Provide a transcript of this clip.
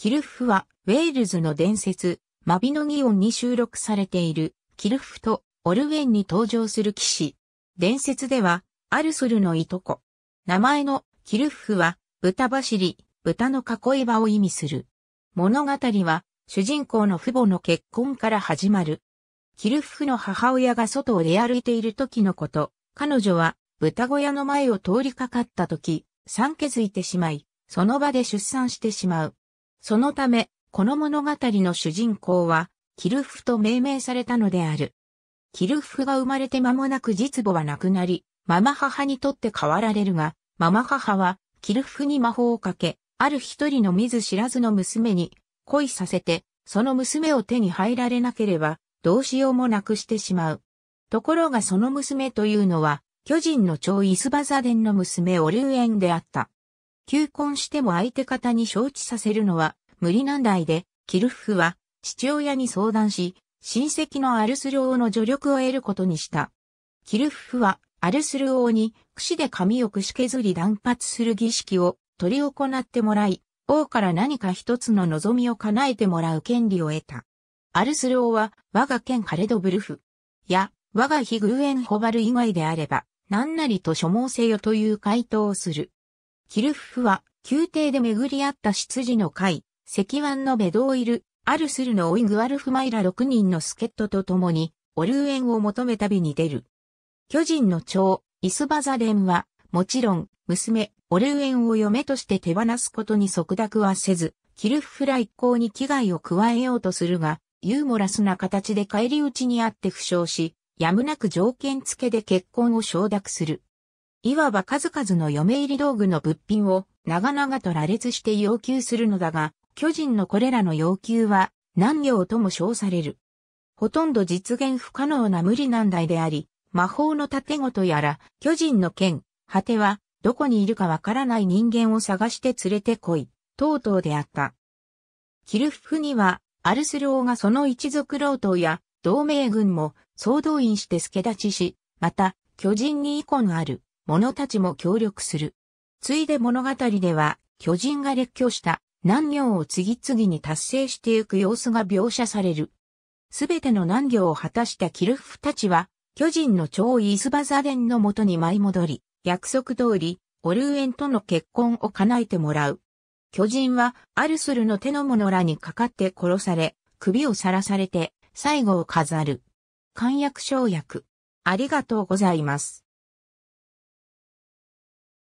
キルフは、ウェールズの伝説、マビノギオンに収録されている、キルフとオルウェンに登場する騎士。伝説では、アルスルのいとこ。名前のキルフは、豚走り、豚の囲い場を意味する。物語は、主人公の父母の結婚から始まる。キルフの母親が外を出歩いている時のこと、彼女は、豚小屋の前を通りかかった時、産気づいてしまい、その場で出産してしまう。そのため、この物語の主人公は、キルフと命名されたのである。キルフが生まれて間もなく実母は亡くなり、ママ母にとって変わられるが、ママ母は、キルフに魔法をかけ、ある一人の見ず知らずの娘に恋させて、その娘を手に入られなければ、どうしようもなくしてしまう。ところがその娘というのは、巨人の長イスバザデンの娘オリュウエンであった。求婚しても相手方に承知させるのは無理難題で、キルフフは父親に相談し、親戚のアルスル王の助力を得ることにした。キルフフはアルスル王に櫛で髪をくし削り断髪する儀式を取り行ってもらい、王から何か一つの望みを叶えてもらう権利を得た。アルスル王は我が県カレドブルフや我が非偶ンホバル以外であれば何なりと所望せよという回答をする。キルフフは宮廷で巡り合った執事の会、石腕のベドオイル、アルスルのオイグアルフマイラ6人の助っ人と共に、オルウェンを求め旅に出る。巨人の長、イスバザレンは、もちろん、娘、オルウェンを嫁として手放すことに即諾はせず、キルフフラ一行に危害を加えようとするが、ユーモラスな形で返り討ちにあって負傷し、やむなく条件付けで結婚を承諾する。いわば数々の嫁入り道具の物品を長々と羅列して要求するのだが、巨人のこれらの要求は難行とも称される。ほとんど実現不可能な無理難題であり、魔法の盾ごとやら、巨人の剣、果ては、どこにいるかわからない人間を探して連れて来い、等々であった。キルフフには、アルスローがその一族老頭や、同盟軍も総動員して助立ちし、また、巨人に遺恨ある者たちも協力する。ついで物語では、巨人が列挙した難行を次々に達成していく様子が描写される。すべての難行を果たしたキルフたちは、巨人の超イスバザデンのもとに舞い戻り、約束通り、オルーエンとの結婚を叶えてもらう。巨人は、アルスルの手の者らにかかって殺され、首をさらされて、最後を飾る。簡約省略。ありがとうございます。